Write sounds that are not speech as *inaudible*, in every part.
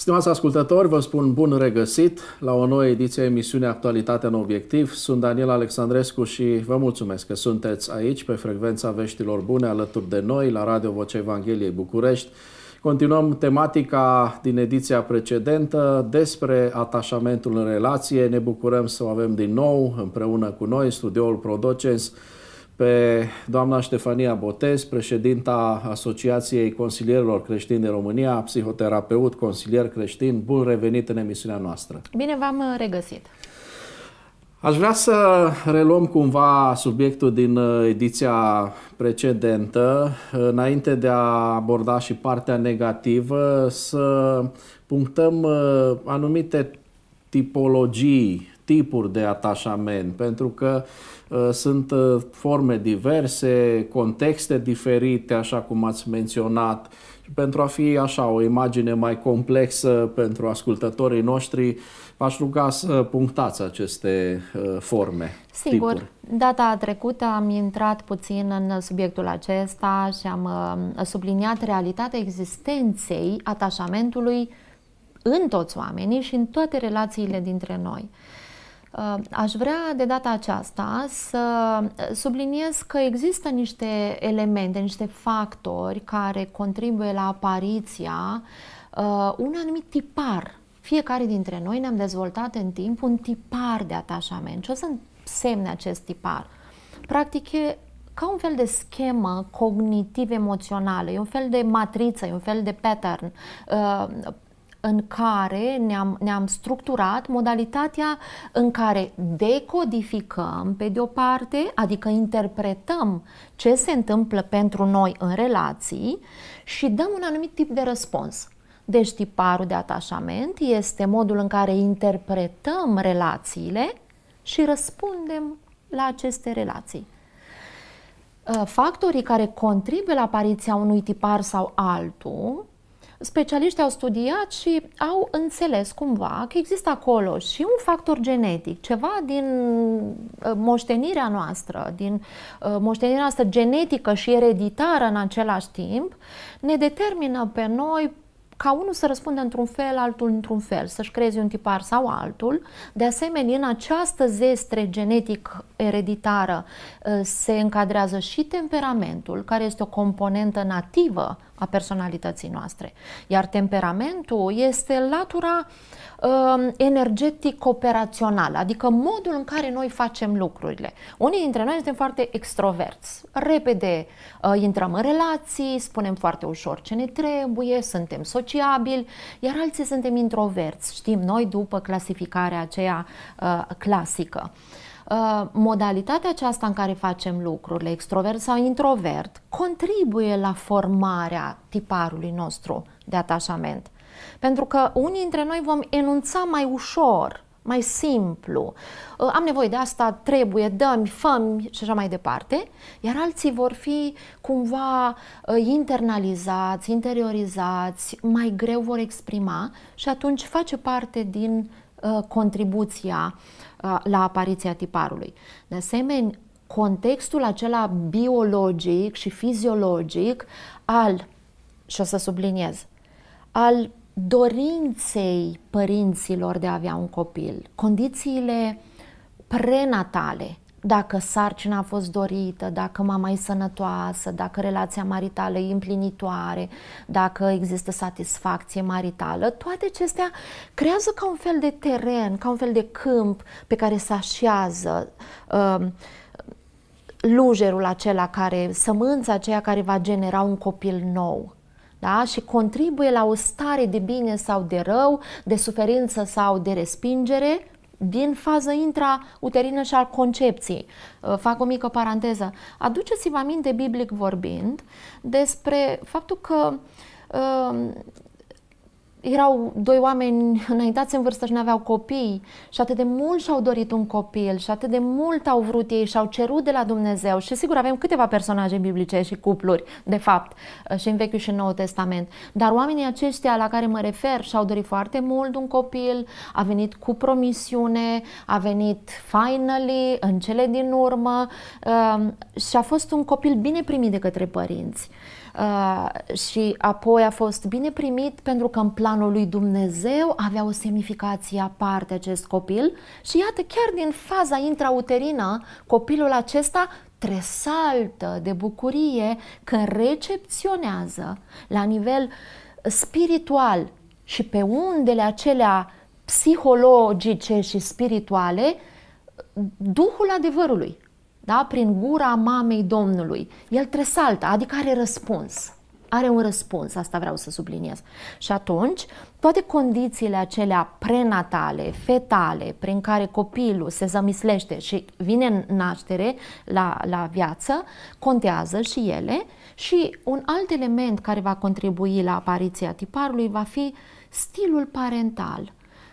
Stimați ascultători, vă spun bun regăsit la o nouă ediție a emisiunii Actualitatea în Obiectiv. Sunt Daniel Alexandrescu și vă mulțumesc că sunteți aici pe frecvența veștilor bune alături de noi la Radio Vocea Evangheliei București. Continuăm tematica din ediția precedentă despre atașamentul în relație. Ne bucurăm să o avem din nou împreună cu noi, studioul Prodocens, pe doamna Ștefania Botez, președinta Asociației Consilierilor Creștini din România, psihoterapeut, consilier creștin. Bun revenit în emisiunea noastră! Bine v-am uh, regăsit! Aș vrea să reluăm cumva subiectul din uh, ediția precedentă, înainte de a aborda și partea negativă, să punctăm uh, anumite tipologii tipuri de atașament, pentru că uh, sunt uh, forme diverse, contexte diferite, așa cum ați menționat. Pentru a fi așa o imagine mai complexă pentru ascultătorii noștri, v-aș ruga să punctați aceste uh, forme. Sigur, tipuri. data trecută am intrat puțin în subiectul acesta și am subliniat realitatea existenței atașamentului în toți oamenii și în toate relațiile dintre noi. Ă, aș vrea de data aceasta să ă, subliniez că există niște elemente, niște factori care contribuie la apariția ă, un anumit tipar. Fiecare dintre noi ne-am dezvoltat în timp un tipar de atașament. Ce o să însemne acest tipar? Practic e ca un fel de schemă cognitiv-emoțională, e un fel de matriță, e un fel de pattern în care ne-am, ne-am structurat modalitatea în care decodificăm, pe de o parte, adică interpretăm ce se întâmplă pentru noi în relații și dăm un anumit tip de răspuns. Deci tiparul de atașament este modul în care interpretăm relațiile și răspundem la aceste relații. Ă, factorii care contribuie la apariția unui tipar sau altul specialiștii au studiat și au înțeles cumva că există acolo și un factor genetic, ceva din uh, moștenirea noastră, din uh, moștenirea noastră genetică și ereditară în același timp, ne determină pe noi ca unul să răspundă într-un fel, altul într-un fel, să-și creezi un tipar sau altul. De asemenea, în această zestre genetic ereditară uh, se încadrează și temperamentul, care este o componentă nativă a personalității noastre. Iar temperamentul este latura uh, um, energetic-operațională, adică modul în care noi facem lucrurile. Unii dintre noi suntem foarte extroverți, repede uh, intrăm în relații, spunem foarte ușor ce ne trebuie, suntem sociabili, iar alții suntem introverți, știm noi după clasificarea aceea uh, clasică. Uh, modalitatea aceasta în care facem lucrurile, extrovert sau introvert, contribuie la formarea tiparului nostru de atașament. Pentru că unii dintre noi vom enunța mai ușor, mai simplu, uh, am nevoie de asta, trebuie, dă-mi, fă și așa mai departe, iar alții vor fi cumva uh, internalizați, interiorizați, mai greu vor exprima și atunci face parte din Uh, contribuția uh, la apariția tiparului. De asemenea, contextul acela biologic și fiziologic al, și o să subliniez, al dorinței părinților de a avea un copil, condițiile prenatale dacă sarcina a fost dorită, dacă mama e sănătoasă, dacă relația maritală e împlinitoare, dacă există satisfacție maritală, toate acestea creează ca un fel de teren, ca un fel de câmp pe care se așează uh, lujerul acela care, sămânța aceea care va genera un copil nou da? și contribuie la o stare de bine sau de rău, de suferință sau de respingere, din fază intrauterină și al concepției. Uh, fac o mică paranteză. Aduceți-vă aminte, biblic vorbind, despre faptul că uh, erau doi oameni înaintați în vârstă și nu aveau copii și atât de mult și-au dorit un copil și atât de mult au vrut ei și-au cerut de la Dumnezeu și sigur avem câteva personaje biblice și cupluri, de fapt, și în Vechiul și în Noul Testament, dar oamenii aceștia la care mă refer și-au dorit foarte mult un copil, a venit cu promisiune, a venit finally, în cele din urmă um, și a fost un copil bine primit de către părinți. Uh, și apoi a fost bine primit pentru că în planul lui Dumnezeu avea o semnificație aparte acest copil și iată chiar din faza intrauterină copilul acesta tresaltă de bucurie când recepționează la nivel spiritual și pe undele acelea psihologice și spirituale Duhul adevărului, da? prin gura mamei Domnului. El tresaltă, adică are răspuns. Are un răspuns, asta vreau să subliniez. Și atunci, toate condițiile acelea prenatale, fetale, prin care copilul se zămislește și vine în naștere la, la viață, contează și ele. Și un alt element care va contribui la apariția tiparului va fi stilul parental,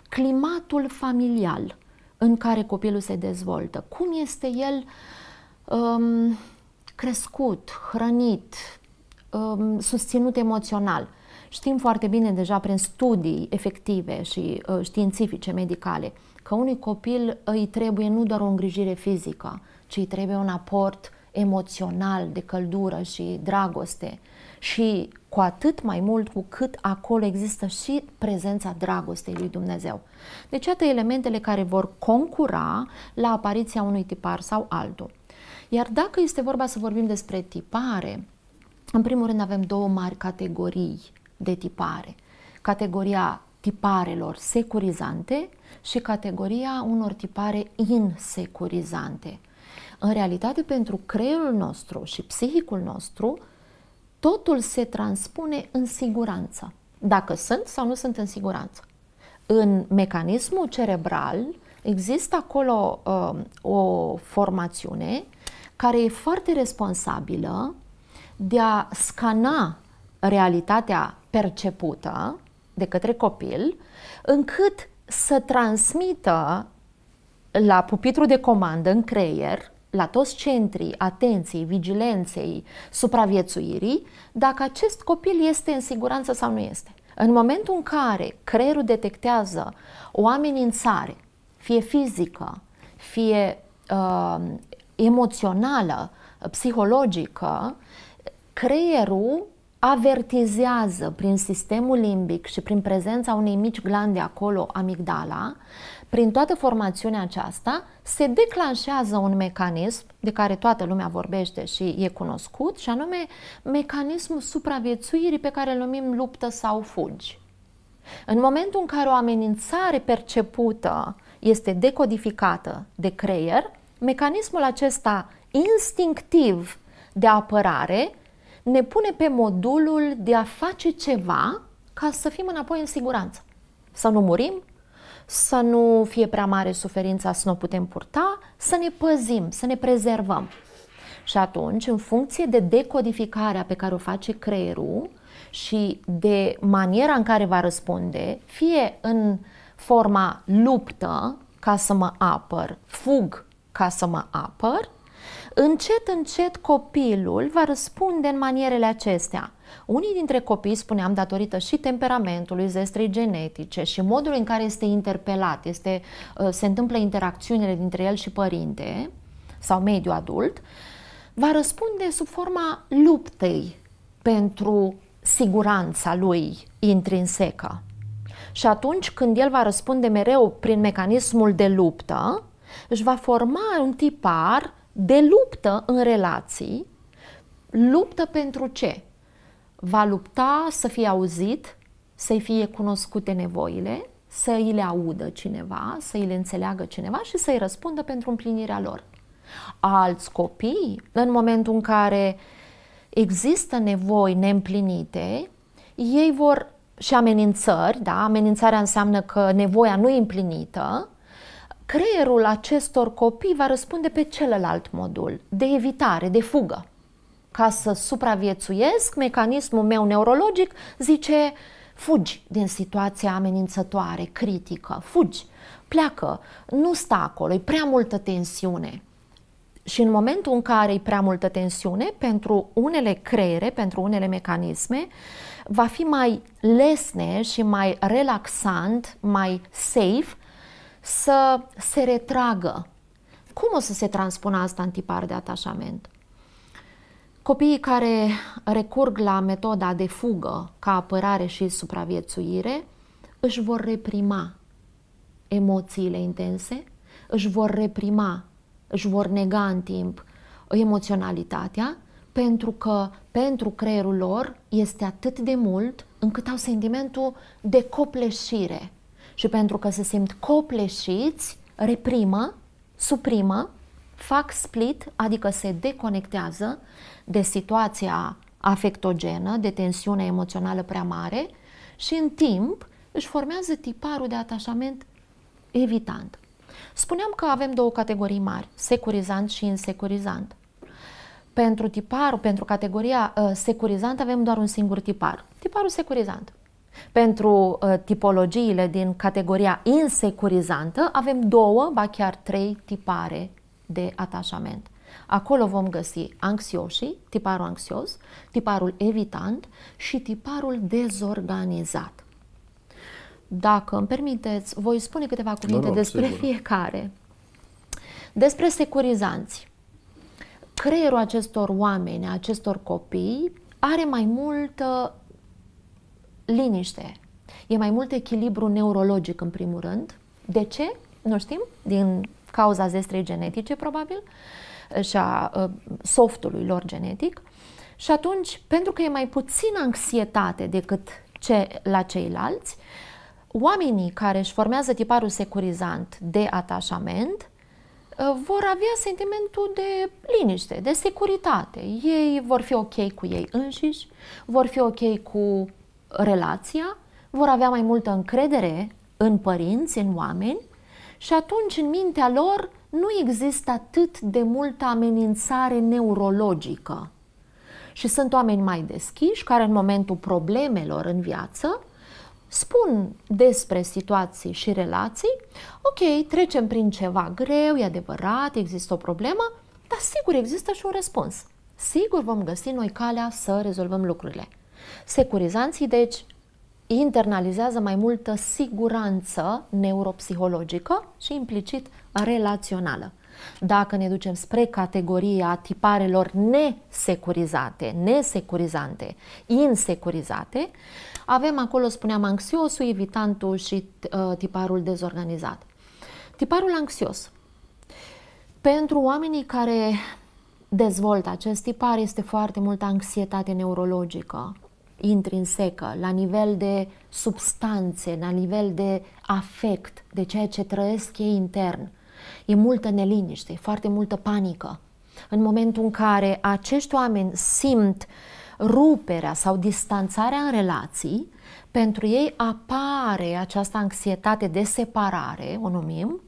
climatul familial în care copilul se dezvoltă, cum este el uh, um, crescut, hrănit, um, susținut emoțional. Știm foarte bine deja prin studii efective și uh, științifice, medicale, că unui copil îi trebuie nu doar o îngrijire fizică, ci îi trebuie un aport emoțional, de căldură și dragoste. Și cu atât mai mult cu cât acolo există și prezența dragostei lui Dumnezeu. Deci, iată elementele care vor concura la apariția unui tipar sau altul. Iar dacă este vorba să vorbim despre tipare, în primul rând avem două mari categorii de tipare. Categoria tiparelor securizante și categoria unor tipare insecurizante. În realitate, pentru creierul nostru și psihicul nostru, totul se transpune în siguranță, dacă sunt sau nu sunt în siguranță. În mecanismul cerebral există acolo uh, o formațiune care e foarte responsabilă de a scana realitatea percepută de către copil, încât să transmită la pupitru de comandă în creier, la toți centrii atenției, vigilenței, supraviețuirii, dacă acest copil este în siguranță sau nu este. În momentul în care creierul detectează o amenințare, fie fizică, fie uh, emoțională, psihologică, creierul avertizează prin sistemul limbic și prin prezența unei mici glande acolo, amigdala, prin toată formațiunea aceasta, se declanșează un mecanism de care toată lumea vorbește și e cunoscut, și anume mecanismul supraviețuirii pe care îl numim luptă sau fugi. În momentul în care o amenințare percepută este decodificată de creier, mecanismul acesta instinctiv de apărare ne pune pe modulul de a face ceva ca să fim înapoi în siguranță. Să nu murim, să nu fie prea mare suferința, să nu o putem purta, să ne păzim, să ne prezervăm. Și atunci, în funcție de decodificarea pe care o face creierul și de maniera în care va răspunde, fie în forma luptă, ca să mă apăr, fug ca să mă apăr, încet, încet copilul va răspunde în manierele acestea. Unii dintre copii, spuneam, datorită și temperamentului, zestrei genetice și modului în care este interpelat, este, uh, se întâmplă interacțiunile dintre el și părinte sau mediu adult, va răspunde sub forma luptei pentru siguranța lui intrinsecă. Și atunci când el va răspunde mereu prin mecanismul de luptă, își va forma un tipar de luptă în relații. Luptă pentru ce? Va lupta să fie auzit, să-i fie cunoscute nevoile, să îi le audă cineva, să îi le înțeleagă cineva și să-i răspundă pentru împlinirea lor. Alți copii, în momentul în care există nevoi neîmplinite, ei vor și amenințări, da? amenințarea înseamnă că nevoia nu e împlinită, creierul acestor copii va răspunde pe celălalt modul, de evitare, de fugă. Ca să supraviețuiesc, mecanismul meu neurologic zice fugi din situația amenințătoare, critică, fugi, pleacă, nu sta acolo, e prea multă tensiune. Și în momentul în care e prea multă tensiune, pentru unele creiere, pentru unele mecanisme, va fi mai lesne și mai relaxant, mai safe să se retragă. Cum o să se transpună asta în tipar de atașament? Copiii care recurg la metoda de fugă ca apărare și supraviețuire își vor reprima emoțiile intense, își vor reprima, își vor nega în timp emoționalitatea, pentru că pentru creierul lor este atât de mult încât au sentimentul de copleșire, și pentru că se simt copleșiți, reprimă, suprimă, fac split, adică se deconectează de situația afectogenă, de tensiune emoțională prea mare și în timp își formează tiparul de atașament evitant. Spuneam că avem două categorii mari, securizant și insecurizant. Pentru tiparul, pentru categoria uh, securizant avem doar un singur tipar, tiparul securizant. Pentru uh, tipologiile din categoria insecurizantă avem două, ba chiar trei tipare de atașament. Acolo vom găsi anxioșii, tiparul anxios, tiparul evitant și tiparul dezorganizat. Dacă îmi permiteți, voi spune câteva da, cuvinte no, da, no, despre sigur. fiecare. Despre securizanți. Creierul acestor oameni, acestor copii, are mai multă liniște. E mai mult echilibru neurologic în primul rând. De ce? Nu știm, din cauza zestrei genetice probabil și a ă, softului lor genetic. Și atunci, pentru că e mai puțin anxietate decât ce, la ceilalți, oamenii care își formează tiparul securizant de atașament ă, vor avea sentimentul de liniște, de securitate. Ei vor fi ok cu ei înșiși, vor fi ok cu relația, vor avea mai multă încredere în părinți, în oameni și atunci în mintea lor nu există atât de multă amenințare neurologică. Și sunt oameni mai deschiși care în momentul problemelor în viață spun despre situații și relații, ok, trecem prin ceva greu, e adevărat, există o problemă, dar sigur există și un răspuns. Sigur vom găsi noi calea să rezolvăm lucrurile. Securizanții, deci, internalizează mai multă siguranță neuropsihologică și implicit relațională. Dacă ne ducem spre categoria tiparelor nesecurizate, nesecurizante, insecurizate, avem acolo, spuneam, anxiosul, evitantul și uh, tiparul dezorganizat. Tiparul anxios. Pentru oamenii care dezvoltă acest tipar este foarte multă anxietate neurologică, intrinsecă, la nivel de substanțe, la nivel de afect, de ceea ce trăiesc ei intern. E multă neliniște, e foarte multă panică. În momentul în care acești oameni simt ruperea sau distanțarea în relații, pentru ei apare această anxietate de separare, o numim,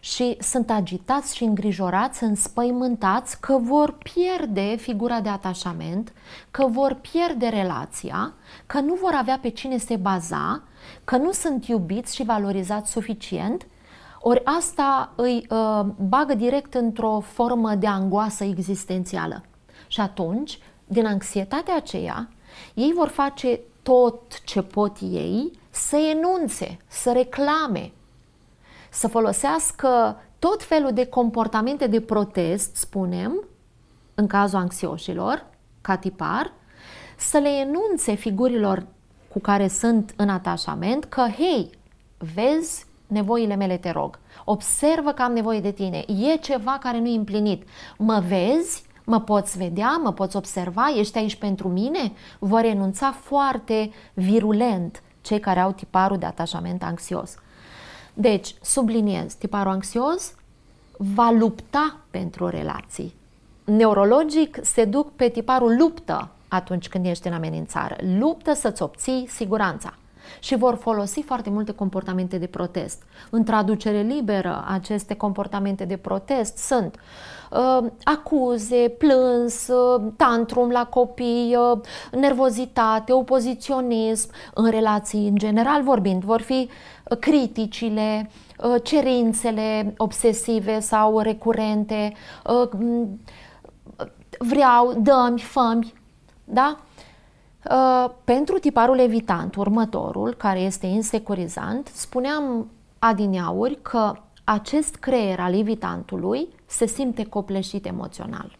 și sunt agitați și îngrijorați, înspăimântați că vor pierde figura de atașament, că vor pierde relația, că nu vor avea pe cine se baza, că nu sunt iubiți și valorizați suficient, ori asta îi uh, bagă direct într-o formă de angoasă existențială. Și atunci, din anxietatea aceea, ei vor face tot ce pot ei să enunțe, să reclame, să folosească tot felul de comportamente de protest, spunem, în cazul anxioșilor, ca tipar, să le enunțe figurilor cu care sunt în atașament că, hei, vezi nevoile mele, te rog, observă că am nevoie de tine, e ceva care nu-i împlinit, mă vezi, mă poți vedea, mă poți observa, ești aici pentru mine, vor renunța foarte virulent cei care au tiparul de atașament anxios. Deci, subliniez, tiparul anxios va lupta pentru relații. Neurologic se duc pe tiparul luptă atunci când ești în amenințare. Luptă să-ți obții siguranța și vor folosi foarte multe comportamente de protest. În traducere liberă, aceste comportamente de protest sunt uh, acuze, plâns, uh, tantrum la copii, uh, nervozitate, opoziționism, în relații în general vorbind, vor fi criticile, uh, cerințele obsesive sau recurente, uh, vreau, dă-mi, fă da? Uh, pentru tiparul evitant, următorul, care este insecurizant, spuneam adineauri că acest creier al evitantului se simte copleșit emoțional.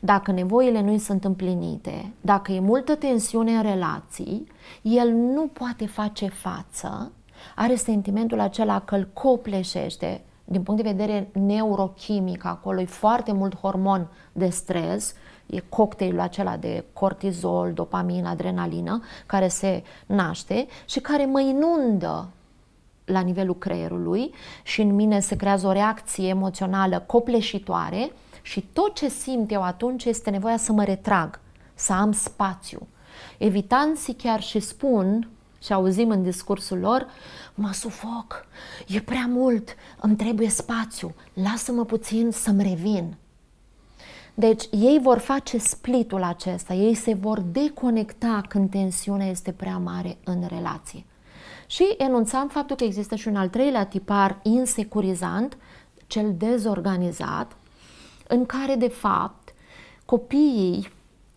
Dacă nevoile nu sunt împlinite, dacă e multă tensiune în relații, el nu poate face față are sentimentul acela că îl copleșește, din punct de vedere neurochimic, acolo e foarte mult hormon de stres, e cocktailul acela de cortizol, dopamină, adrenalină, care se naște și care mă inundă la nivelul creierului și în mine se creează o reacție emoțională copleșitoare și tot ce simt eu atunci este nevoia să mă retrag, să am spațiu. Evitanții chiar și spun și auzim în discursul lor, mă sufoc, e prea mult, îmi trebuie spațiu, lasă-mă puțin să-mi revin. Deci ei vor face splitul acesta, ei se vor deconecta când tensiunea este prea mare în relație. Și enunțam faptul că există și un al treilea tipar insecurizant, cel dezorganizat, în care de fapt copiii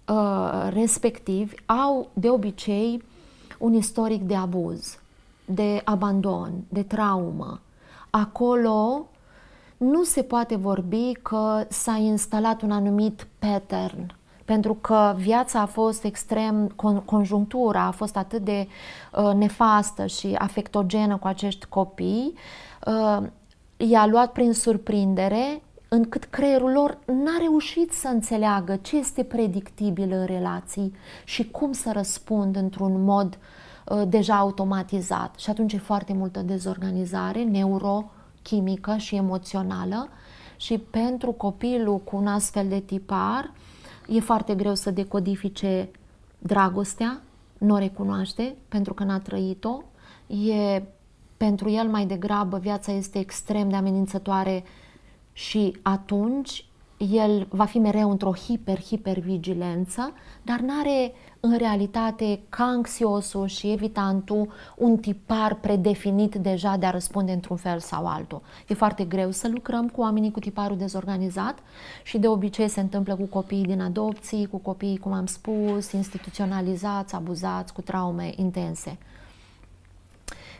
uh, respectivi au de obicei un istoric de abuz, de abandon, de traumă. Acolo nu se poate vorbi că s-a instalat un anumit pattern, pentru că viața a fost extrem, conjunctura a fost atât de uh, nefastă și afectogenă cu acești copii, uh, i-a luat prin surprindere încât creierul lor n-a reușit să înțeleagă ce este predictibil în relații și cum să răspund într-un mod uh, deja automatizat. Și atunci e foarte multă dezorganizare neurochimică și emoțională și pentru copilul cu un astfel de tipar e foarte greu să decodifice dragostea, nu o recunoaște pentru că n-a trăit-o, e pentru el mai degrabă viața este extrem de amenințătoare uh, și atunci el va fi mereu într-o hiper-hipervigilență, dar nu are în realitate ca anxiosul și evitantul un tipar predefinit deja de a răspunde într-un fel sau altul. E foarte greu să lucrăm cu oamenii cu tiparul dezorganizat și de obicei se întâmplă cu copiii din adopții, cu copiii, cum am spus, instituționalizați, abuzați, cu traume intense.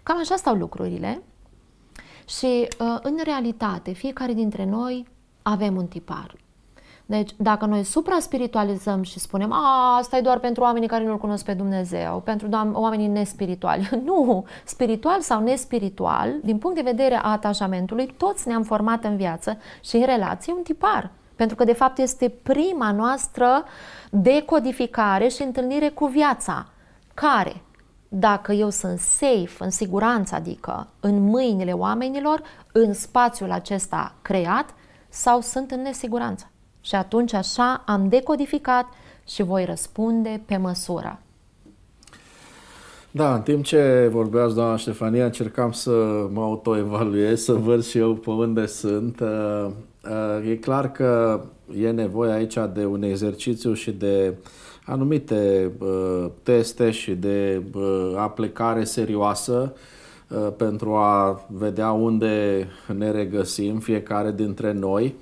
Cam așa stau lucrurile. Și uh, în realitate, fiecare dintre noi avem un tipar. Deci, dacă noi supra spiritualizăm și spunem, a, asta e doar pentru oamenii care nu-L cunosc pe Dumnezeu, pentru oamenii nespirituali. *laughs* Nu! Spiritual sau nespiritual, din punct de vedere a atașamentului, toți ne-am format în viață și în relație un tipar. Pentru că, de fapt, este prima noastră decodificare și întâlnire cu viața, care dacă eu sunt safe, în siguranță, adică în mâinile oamenilor, în spațiul acesta creat, sau sunt în nesiguranță. Și atunci așa am decodificat și voi răspunde pe măsură. Da, în timp ce vorbeați, doamna Ștefania, încercam să mă autoevaluez, să văd și eu pe unde sunt. Uh, uh, e clar că e nevoie aici de un exercițiu și de uh, anumite uh, teste și de uh, aplicare serioasă uh, pentru a vedea unde ne regăsim fiecare dintre noi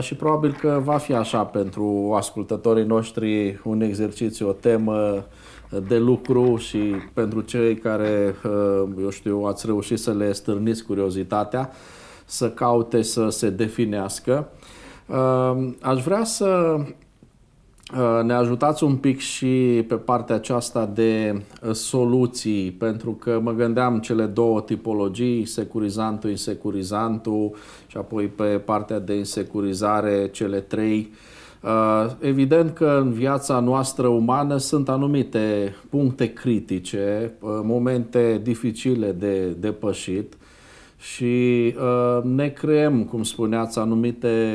și probabil că va fi așa pentru ascultătorii noștri un exercițiu, o temă de lucru și pentru cei care, eu știu, ați reușit să le stârniți curiozitatea, să caute să se definească. Aș vrea să Uh, ne ajutați un pic și pe partea aceasta de uh, soluții, pentru că mă gândeam cele două tipologii, securizantul, insecurizantul și apoi pe partea de insecurizare cele trei. Uh, evident că în viața noastră umană sunt anumite puncte critice, momente dificile de depășit și ne creăm, cum spuneați, anumite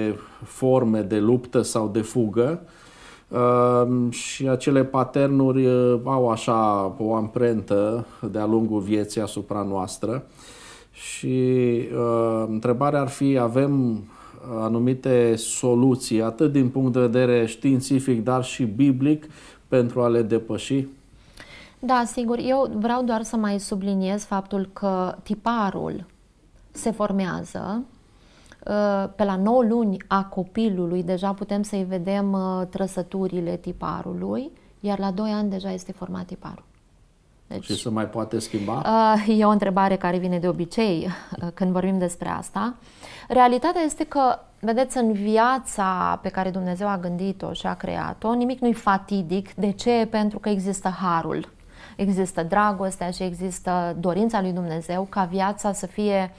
forme de luptă sau de fugă Ehm, și acele paternuri eh, au așa o amprentă de-a lungul vieții asupra noastră și uh, întrebarea ar fi, avem anumite soluții, atât din punct de vedere științific, dar și biblic, pentru a le depăși? Da, sigur. Eu vreau doar să mai subliniez faptul că tiparul se formează Uh, pe la 9 luni a copilului deja putem să-i vedem uh, trăsăturile tiparului, iar la 2 ani deja este format tiparul. Deci, și se mai poate schimba? Uh, e o întrebare care vine de obicei când vorbim despre asta. Realitatea este că, vedeți, în viața pe care Dumnezeu a gândit-o și a creat-o, nimic nu-i fatidic. De ce? Pentru că există harul. Există dragostea și există dorința lui Dumnezeu ca viața să fie uh,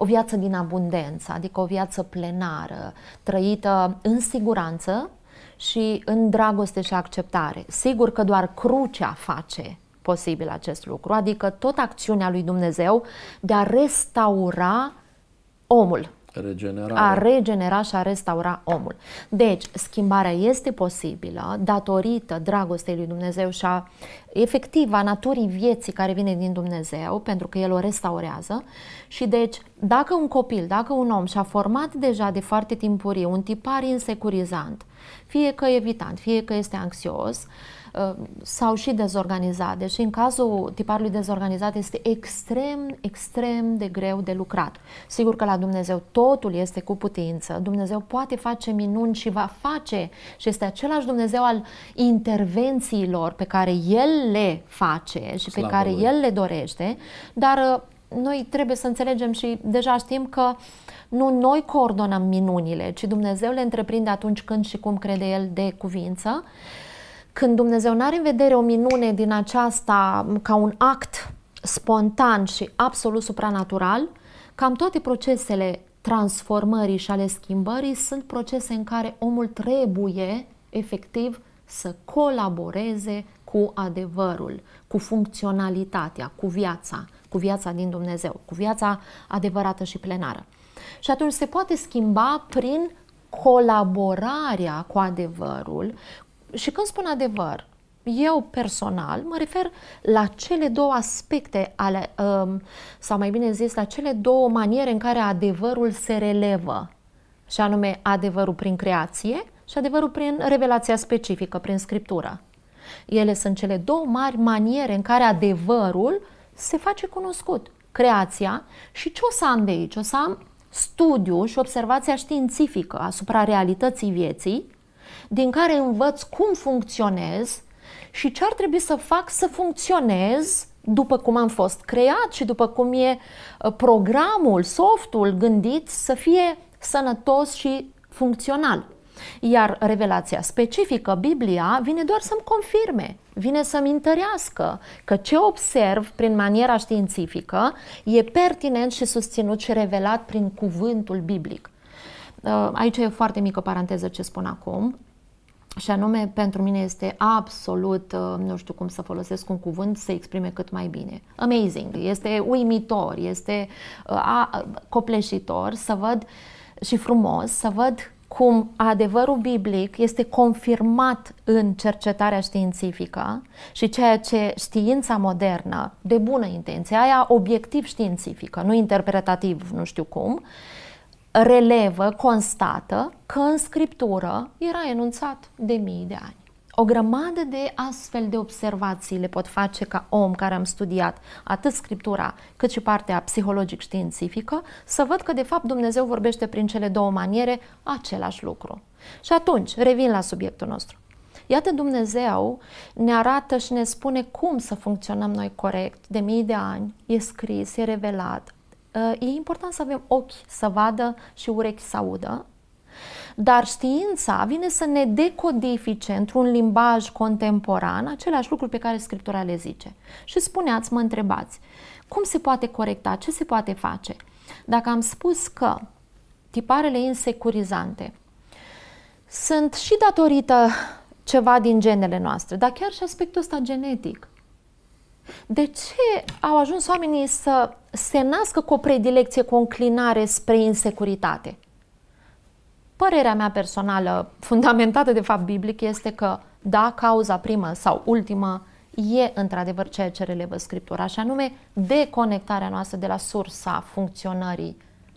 o viață din abundență, adică o viață plenară, trăită în siguranță și în dragoste și acceptare. Sigur că doar crucea face posibil acest lucru, adică tot acțiunea lui Dumnezeu de a restaura omul. Regenerare. A regenera și a restaura omul. Deci, schimbarea este posibilă datorită dragostei lui Dumnezeu și a efectiv a naturii vieții care vine din Dumnezeu, pentru că El o restaurează. Și deci, dacă un copil, dacă un om și-a format deja de foarte timpurie un tipar insecurizant, fie că e evitant, fie că este anxios, ă, sau și dezorganizat, Deci în cazul tiparului dezorganizat este extrem, extrem de greu de lucrat. Sigur că la Dumnezeu totul este cu putință, Dumnezeu poate face minuni și va face și este același Dumnezeu al intervențiilor pe care El le face și Slavă pe care lui. El le dorește, dar uh, noi trebuie să înțelegem și deja știm că nu noi coordonăm minunile, ci Dumnezeu le întreprinde atunci când și cum crede El de cuvință. Când Dumnezeu nu are în vedere o minune din aceasta ca un act spontan și absolut supranatural, cam toate procesele transformării și ale schimbării sunt procese în care omul trebuie efectiv să colaboreze cu adevărul, cu funcționalitatea, cu viața, cu viața din Dumnezeu, cu viața adevărată și plenară. Și atunci se poate schimba prin colaborarea cu adevărul. Și când spun adevăr, eu personal mă refer la cele două aspecte ale, um, sau mai bine zis, la cele două maniere în care adevărul se relevă, și anume adevărul prin creație și adevărul prin revelația specifică, prin scriptură. Ele sunt cele două mari maniere în care adevărul se face cunoscut. Creația și ce o să am de aici? O să am studiu și observația științifică asupra realității vieții, din care învăț cum funcționez și ce ar trebui să fac să funcționez după cum am fost creat și după cum e uh, programul, softul gândit să fie sănătos și funcțional. Iar revelația specifică, Biblia, vine doar să-mi confirme, vine să-mi întărească că ce observ prin maniera științifică e pertinent și susținut și revelat prin cuvântul biblic. Uh, aici e o foarte mică paranteză ce spun acum. Și anume, pentru mine este absolut, uh, nu știu cum să folosesc un cuvânt, să exprime cât mai bine. Amazing, este uimitor, este uh, a, copleșitor să văd și frumos să văd cum adevărul biblic este confirmat în cercetarea științifică și ceea ce știința modernă, de bună intenție, aia obiectiv științifică, nu interpretativ, nu știu cum, relevă, constată că în scriptură era enunțat de mii de ani. O grămadă de astfel de observații le pot face ca om care am studiat atât scriptura cât și partea psihologic-științifică să văd că de fapt Dumnezeu vorbește prin cele două maniere același lucru. Și atunci revin la subiectul nostru. Iată Dumnezeu ne arată și ne spune cum să funcționăm noi corect de mii de ani, e scris, e revelat. Ă, e important să avem ochi să vadă și urechi să audă, dar știința vine să ne decodifice într-un limbaj contemporan aceleași lucruri pe care Scriptura le zice. Și spuneați, mă întrebați, cum se poate corecta, ce se poate face? Dacă am spus că tiparele insecurizante sunt și datorită ceva din genele noastre, dar chiar și aspectul ăsta genetic. De ce au ajuns oamenii să se nască cu o predilecție, cu o înclinare spre insecuritate? Părerea mea personală, fundamentată de fapt biblic, este că da, cauza primă sau ultimă e într-adevăr ceea ce relevă Scriptura, și anume deconectarea noastră de la sursa funcționării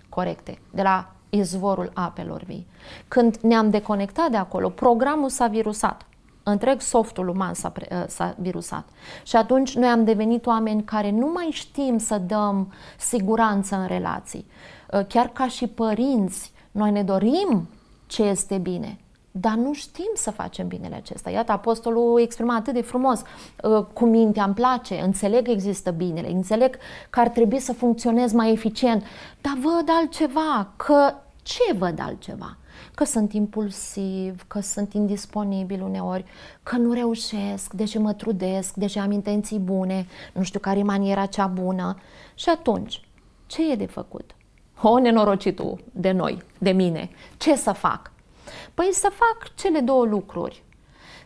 corecte, de la izvorul apelor vii. Când ne-am deconectat de acolo, programul s-a virusat, întreg softul uman s-a, uh, s-a virusat. Și atunci noi am devenit oameni care nu mai știm să dăm siguranță în relații. Uh, chiar ca și părinți, noi ne dorim ce este bine, dar nu știm să facem binele acesta. Iată, apostolul exprima atât de frumos, ă, cu mintea îmi place, înțeleg că există binele, înțeleg că ar trebui să funcționez mai eficient, dar văd altceva, că ce văd altceva? Că sunt impulsiv, că sunt indisponibil uneori, că nu reușesc, deși mă trudesc, deși am intenții bune, nu știu care e maniera cea bună. Și atunci, ce e de făcut? o, nenorocitul de noi, de mine, ce să fac? Păi să fac cele două lucruri.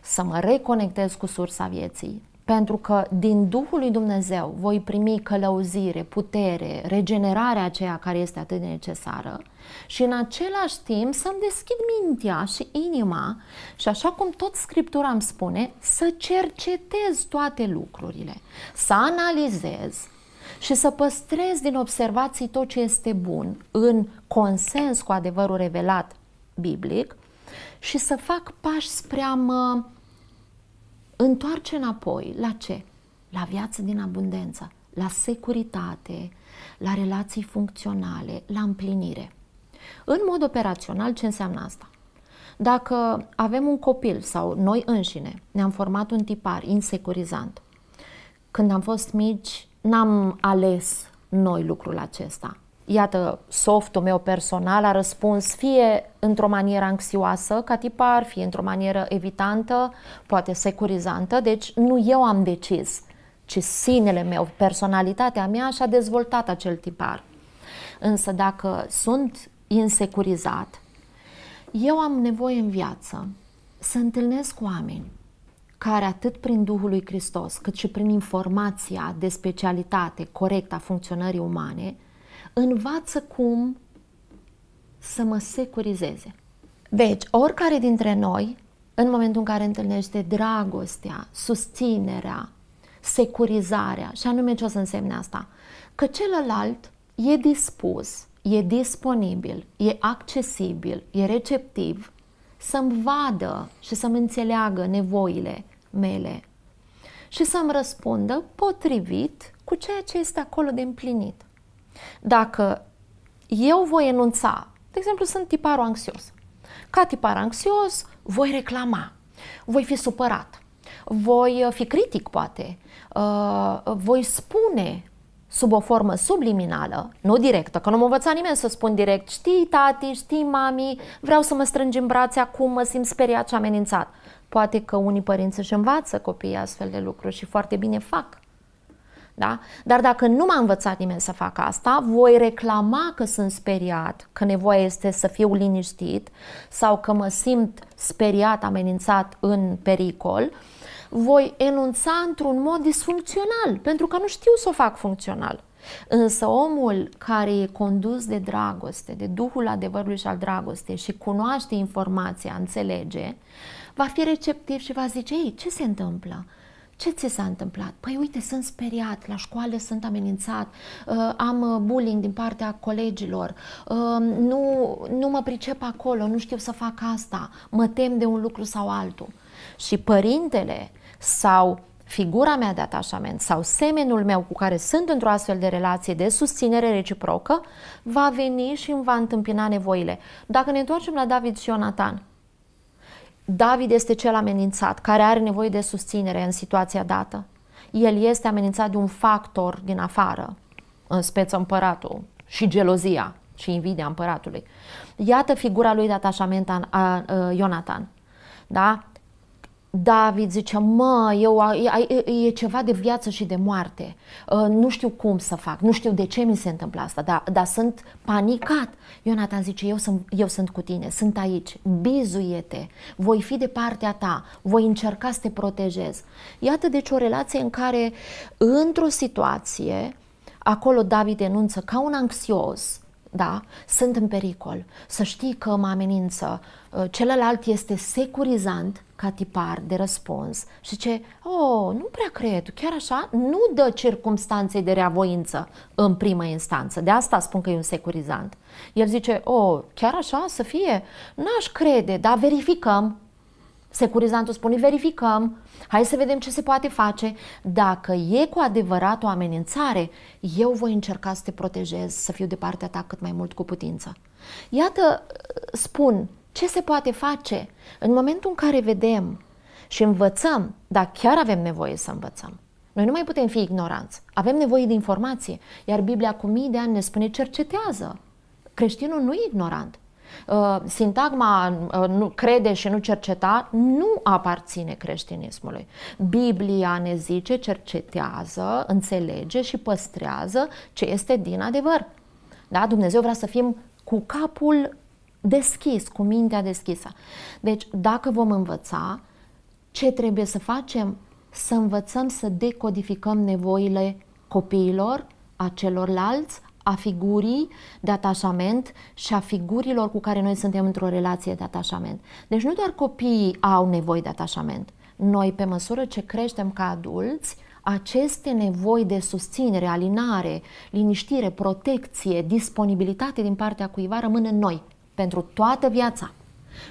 Să mă reconectez cu sursa vieții, pentru că din Duhul lui Dumnezeu voi primi călăuzire, putere, regenerarea aceea care este atât de necesară și în același timp să-mi deschid mintea și inima și așa cum tot Scriptura îmi spune, să cercetez toate lucrurile, să analizez, și să păstrez din observații tot ce este bun în consens cu adevărul revelat biblic și să fac pași spre a mă întoarce înapoi la ce? La viață din abundență, la securitate, la relații funcționale, la împlinire. În mod operațional, ce înseamnă asta? Dacă avem un copil sau noi înșine ne-am format un tipar insecurizant, când am fost mici, n-am ales noi lucrul acesta. Iată, softul meu personal a răspuns fie într-o manieră anxioasă ca tipar, fie într-o manieră evitantă, poate securizantă, deci nu eu am decis, ci sinele meu, personalitatea mea și-a dezvoltat acel tipar. Însă dacă sunt insecurizat, eu am nevoie în viață să întâlnesc oameni care atât prin Duhul lui Hristos, cât și prin informația de specialitate corectă a funcționării umane, învață cum să mă securizeze. Deci, oricare dintre noi, în momentul în care întâlnește dragostea, susținerea, securizarea, și anume ce o să însemne asta? Că celălalt e dispus, e disponibil, e accesibil, e receptiv să-mi vadă și să-mi înțeleagă nevoile mele și să-mi răspundă potrivit cu ceea ce este acolo de împlinit. Dacă eu voi enunța, de exemplu, sunt tiparul anxios. Ca tipar anxios, voi reclama, voi fi supărat, voi fi critic, poate, uh, voi spune sub o formă subliminală, nu directă, că nu mă învăța nimeni să spun direct, știi tati, știi mami, vreau să mă strâng în brațe acum, mă simt speriat și amenințat. Poate că unii părinți își învață copiii astfel de lucruri și foarte bine fac. Da? Dar dacă nu m-a învățat nimeni să fac asta, voi reclama că sunt speriat, că nevoia este să fiu liniștit sau că mă simt speriat, amenințat în pericol voi enunța într-un mod disfuncțional, pentru că nu știu să o fac funcțional. Însă omul care e condus de dragoste, de Duhul adevărului și al dragostei și cunoaște informația, înțelege, va fi receptiv și va zice, ei, ce se întâmplă? Ce ți s-a întâmplat? Păi uite, sunt speriat, la școală sunt amenințat, uh, am uh, bullying din partea colegilor, uh, nu, nu mă pricep acolo, nu știu să fac asta, mă tem de un lucru sau altul și părintele sau figura mea de atașament sau semenul meu cu care sunt într-o astfel de relație de susținere reciprocă va veni și îmi va întâmpina nevoile. Dacă ne întoarcem la David și Ionatan, David este cel amenințat, care are nevoie de susținere în situația dată. El este amenințat de un factor din afară, în speță împăratul și gelozia și invidia împăratului. Iată figura lui de atașament a, a, a Ionatan. Da? David zicea, mă, eu, e, e ceva de viață și de moarte, uh, nu știu cum să fac, nu știu de ce mi se întâmplă asta, dar, dar sunt panicat. Ionatan zice, eu sunt, eu sunt cu tine, sunt aici, bizuiete, voi fi de partea ta, voi încerca să te protejez. Iată deci o relație în care, într-o situație, acolo David denunță ca un anxios, da, sunt în pericol, să știi că mă amenință, uh, celălalt este securizant, ca tipar de răspuns și ce, oh, nu prea cred, chiar așa, nu dă circumstanței de reavoință în primă instanță. De asta spun că e un securizant. El zice, oh, chiar așa să fie? N-aș crede, dar verificăm. Securizantul spune, verificăm, hai să vedem ce se poate face. Dacă e cu adevărat o amenințare, eu voi încerca să te protejez, să fiu de partea ta cât mai mult cu putință. Iată, spun, ce se poate face în momentul în care vedem și învățăm, dar chiar avem nevoie să învățăm. Noi nu mai putem fi ignoranți. Avem nevoie de informație. Iar Biblia cu mii de ani ne spune cercetează. Creștinul nu e ignorant. Uh, sintagma uh, nu crede și nu cerceta nu aparține creștinismului. Biblia ne zice cercetează, înțelege și păstrează ce este din adevăr. Da? Dumnezeu vrea să fim cu capul deschis, cu mintea deschisă. Deci, dacă vom învăța, ce trebuie să facem? Să învățăm să decodificăm nevoile copiilor, a celorlalți, a figurii de atașament și a figurilor cu care noi suntem într-o relație de atașament. Deci nu doar copiii au nevoie de atașament. Noi, pe măsură ce creștem ca adulți, aceste nevoi de susținere, alinare, liniștire, protecție, disponibilitate din partea cuiva rămân în noi pentru toată viața.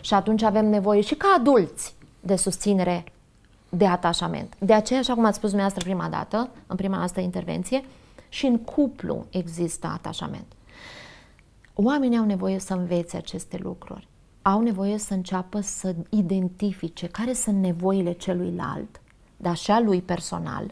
Și atunci avem nevoie și ca adulți de susținere de atașament. De aceea, așa cum ați spus dumneavoastră prima dată, în prima noastră intervenție, și în cuplu există atașament. Oamenii au nevoie să învețe aceste lucruri. Au nevoie să înceapă să identifice care sunt nevoile celuilalt, dar și a lui personal.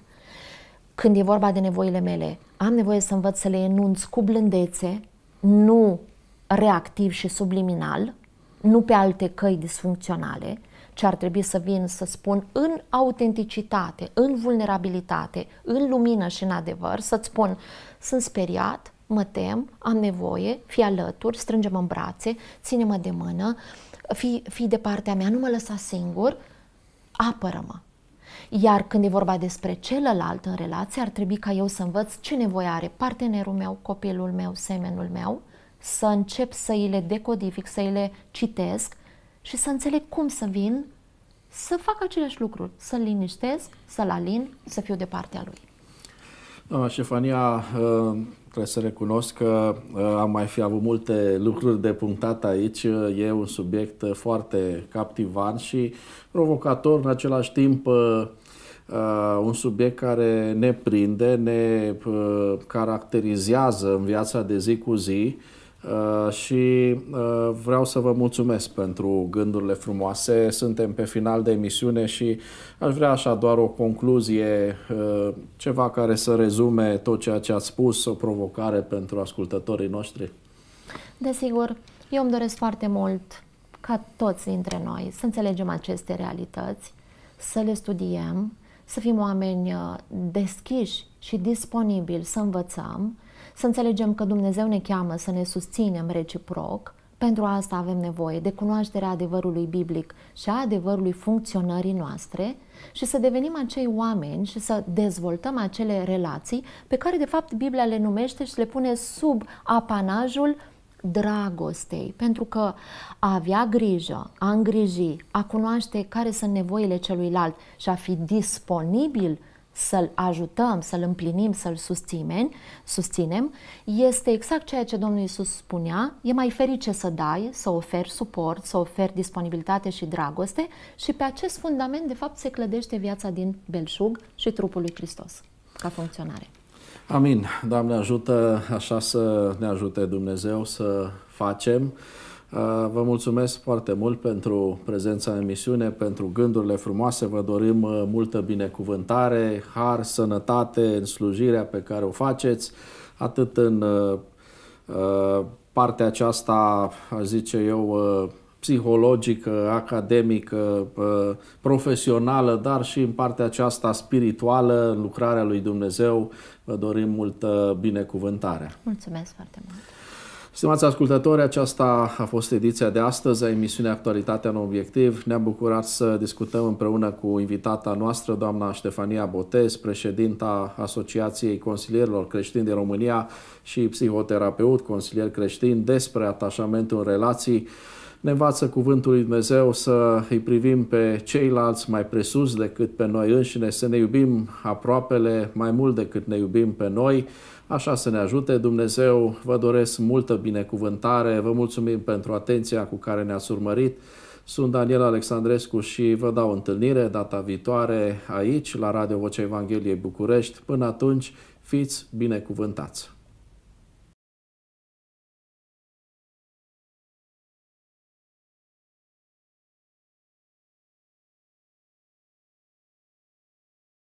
Când e vorba de nevoile mele, am nevoie să învăț să le enunț cu blândețe, nu reactiv și subliminal, nu pe alte căi disfuncționale, ce ar trebui să vin să spun în autenticitate, în vulnerabilitate, în lumină și în adevăr, să-ți spun, sunt speriat, mă tem, am nevoie, fi alături, strângem în brațe, ține-mă de mână, fii, fi de partea mea, nu mă lăsa singur, apără-mă. Iar când e vorba despre celălalt în relație, ar trebui ca eu să învăț ce nevoie are partenerul meu, copilul meu, semenul meu, să încep să îi le decodific, să îi le citesc și să înțeleg cum să vin să fac aceleași lucruri, să-l liniștesc, să-l alin, să fiu de partea lui. Doamna Șefania, uh, trebuie să recunosc că uh, am mai fi avut multe lucruri de punctat aici. Uh, e un subiect foarte captivant și provocator, în același timp un subiect care ne prinde, ne caracterizează în viața de zi cu zi Uh, și uh, vreau să vă mulțumesc pentru gândurile frumoase. Suntem pe final de emisiune și aș vrea așa doar o concluzie, uh, ceva care să rezume tot ceea ce ați spus, o provocare pentru ascultătorii noștri. Desigur, eu îmi doresc foarte mult ca toți dintre noi să înțelegem aceste realități, să le studiem, să fim oameni deschiși și disponibili să învățăm, să înțelegem că Dumnezeu ne cheamă să ne susținem reciproc, pentru asta avem nevoie de cunoașterea adevărului biblic și a adevărului funcționării noastre și să devenim acei oameni și să dezvoltăm acele relații pe care de fapt Biblia le numește și le pune sub apanajul dragostei, pentru că a avea grijă, a îngriji, a cunoaște care sunt nevoile celuilalt și a fi disponibil să-l ajutăm, să-l împlinim, să-l susținem, susținem, este exact ceea ce Domnul Isus spunea, e mai ferice să dai, să oferi suport, să oferi disponibilitate și dragoste și pe acest fundament, de fapt, se clădește viața din belșug și trupul lui Hristos ca funcționare. Amin. Doamne ajută așa să ne ajute Dumnezeu să facem Uh, vă mulțumesc foarte mult pentru prezența în emisiune, pentru gândurile frumoase. Vă dorim uh, multă binecuvântare, har, sănătate în slujirea pe care o faceți, atât în uh, partea aceasta, aș zice eu, psihologică, academică, profesională, dar și în partea aceasta spirituală, în lucrarea lui Dumnezeu. Vă dorim multă binecuvântare. Mulțumesc foarte mult! Stimați ascultători, aceasta a fost ediția de astăzi a emisiunii Actualitatea în Obiectiv. Ne-am bucurat să discutăm împreună cu invitata noastră, doamna Ștefania Botez, președinta Asociației Consilierilor Creștini din România și psihoterapeut, consilier creștin, despre atașamentul în relații ne învață Cuvântul lui Dumnezeu să îi privim pe ceilalți mai presus decât pe noi înșine, să ne iubim aproapele mai mult decât ne iubim pe noi, Așa să ne ajute Dumnezeu. Vă doresc multă binecuvântare. Vă mulțumim pentru atenția cu care ne-ați urmărit. Sunt Daniel Alexandrescu și vă dau întâlnire data viitoare aici, la Radio Vocea Evangheliei București. Până atunci, fiți binecuvântați!